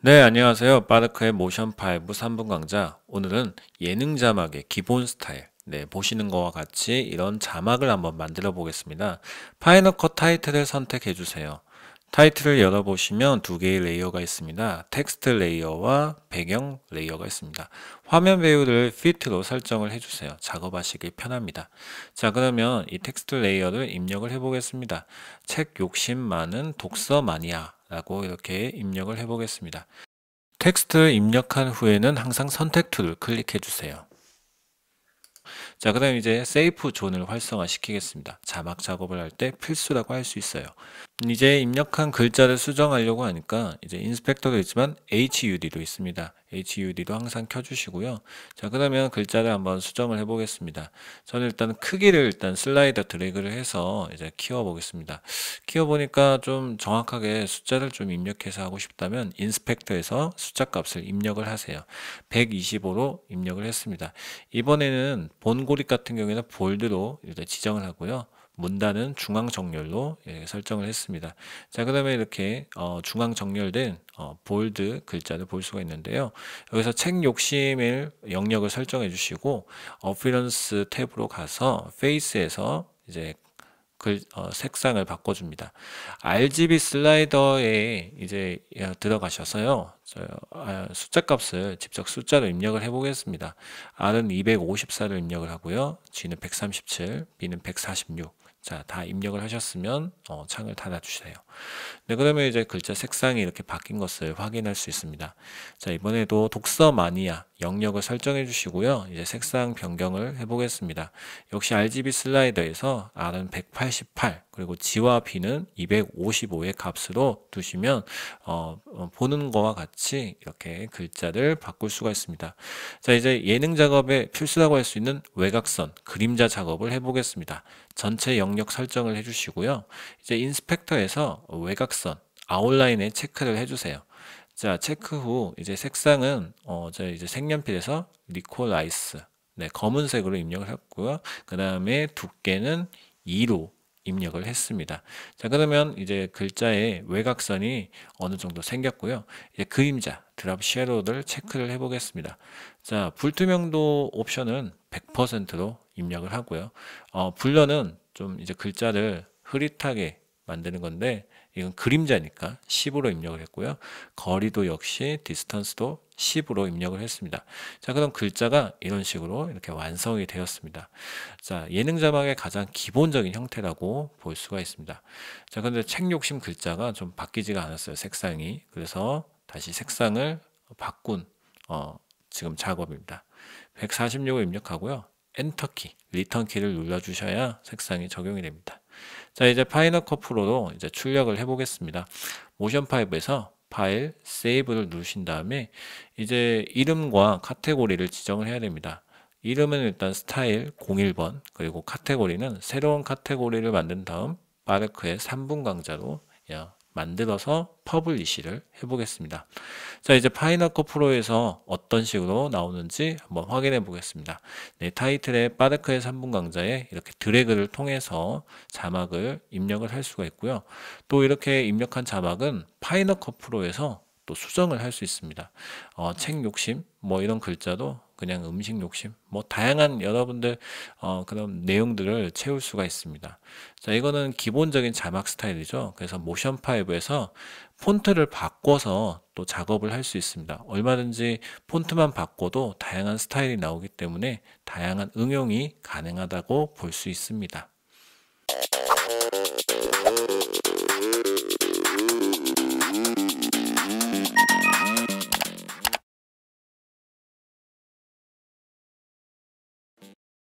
네, 안녕하세요. 빠르크의 모션 5 3분 강좌. 오늘은 예능 자막의 기본 스타일. 네, 보시는 것과 같이 이런 자막을 한번 만들어 보겠습니다. 파이널 컷 타이틀을 선택해 주세요. 타이틀을 열어보시면 두 개의 레이어가 있습니다. 텍스트 레이어와 배경 레이어가 있습니다. 화면 배율을 피트로 설정을 해주세요. 작업하시기 편합니다. 자 그러면 이 텍스트 레이어를 입력을 해보겠습니다. 책 욕심 많은 독서 마니아 라고 이렇게 입력을 해 보겠습니다. 텍스트 입력한 후에는 항상 선택 툴을 클릭해 주세요. 자, 그 다음 이제 세이프 존을 활성화 시키겠습니다. 자막 작업을 할 때 필수라고 할 수 있어요. 이제 입력한 글자를 수정하려고 하니까 이제 인스펙터도 있지만 HUD도 있습니다. HUD도 항상 켜주시고요. 자 그러면 글자를 한번 수정을 해보겠습니다. 저는 일단 크기를 일단 슬라이더 드래그를 해서 이제 키워보겠습니다. 키워보니까 좀 정확하게 숫자를 좀 입력해서 하고 싶다면 인스펙터에서 숫자 값을 입력을 하세요. 125로 입력을 했습니다. 이번에는 본고리 같은 경우에는 볼드로 일단 지정을 하고요. 문단은 중앙 정렬로 예, 설정을 했습니다. 자, 그 다음에 이렇게 어, 중앙 정렬된 어, 볼드 글자를 볼 수가 있는데요. 여기서 책 욕심일 영역을 설정해 주시고 어피런스 탭으로 가서 페이스에서 이제 글, 어, 색상을 바꿔줍니다. RGB 슬라이더에 이제 어, 들어가셔서요. 아, 숫자 값을 직접 숫자로 입력을 해 보겠습니다. R은 254를 입력을 하고요. G는 137, B는 146. 자, 다 입력을 하셨으면 어, 창을 닫아 주세요. 네, 그러면 이제 글자 색상이 이렇게 바뀐 것을 확인할 수 있습니다. 자, 이번에도 독서 마니아 영역을 설정해 주시고요. 이제 색상 변경을 해 보겠습니다. 역시 RGB 슬라이더에서 R은 188, 그리고 G와 B는 255의 값으로 두시면 어, 어, 보는 거와 같이 이렇게 글자를 바꿀 수가 있습니다. 자 이제 예능 작업에 필수라고 할 수 있는 외곽선 그림자 작업을 해보겠습니다. 전체 영역 설정을 해주시고요. 이제 인스펙터에서 외곽선 아웃라인에 체크를 해주세요. 자 체크 후 이제 색상은 어, 저 이제 색연필에서 리콜 라이스 네, 검은색으로 입력을 했고요. 그 다음에 두께는 2로 입력을 했습니다. 자 그러면 이제 글자의 외곽선이 어느 정도 생겼고요. 이제 그림자 드랍 쉐로우를 체크를 해보겠습니다. 자 불투명도 옵션은 100%로 입력을 하고요. 어, 블러는 좀 이제 글자를 흐릿하게 만드는 건데 이건 그림자니까 10으로 입력을 했고요. 거리도 역시 디스턴스도 10으로 입력을 했습니다. 자, 그럼 글자가 이런 식으로 이렇게 완성이 되었습니다. 자, 예능 자막의 가장 기본적인 형태라고 볼 수가 있습니다. 자, 근데 책 욕심 글자가 좀 바뀌지가 않았어요. 색상이. 그래서 다시 색상을 바꾼 어, 지금 작업입니다. 146을 입력하고요. 엔터키, 리턴키를 눌러주셔야 색상이 적용이 됩니다. 자 이제 파이널 컷프로로 이제 출력을 해보겠습니다. 모션 파이브에서 파일 세이브를 누르신 다음에 이제 이름과 카테고리를 지정을 해야 됩니다. 이름은 일단 스타일 01번 그리고 카테고리는 새로운 카테고리를 만든 다음 마르크의 3분 강좌로 만들어서 퍼블리시를 해보겠습니다. 자 이제 파이나코 프로에서 어떤 식으로 나오는지 한번 확인해 보겠습니다. 네, 타이틀의 빠르크의 3분 강좌에 이렇게 드래그를 통해서 자막을 입력을 할 수가 있고요. 또 이렇게 입력한 자막은 파이나코 프로에서 또 수정을 할 수 있습니다. 어, 책 욕심 뭐 이런 글자도 그냥 음식 욕심, 뭐 다양한 여러분들 어, 그런 내용들을 채울 수가 있습니다. 자, 이거는 기본적인 자막 스타일이죠. 그래서 모션 파이브에서 폰트를 바꿔서 또 작업을 할 수 있습니다. 얼마든지 폰트만 바꿔도 다양한 스타일이 나오기 때문에 다양한 응용이 가능하다고 볼 수 있습니다.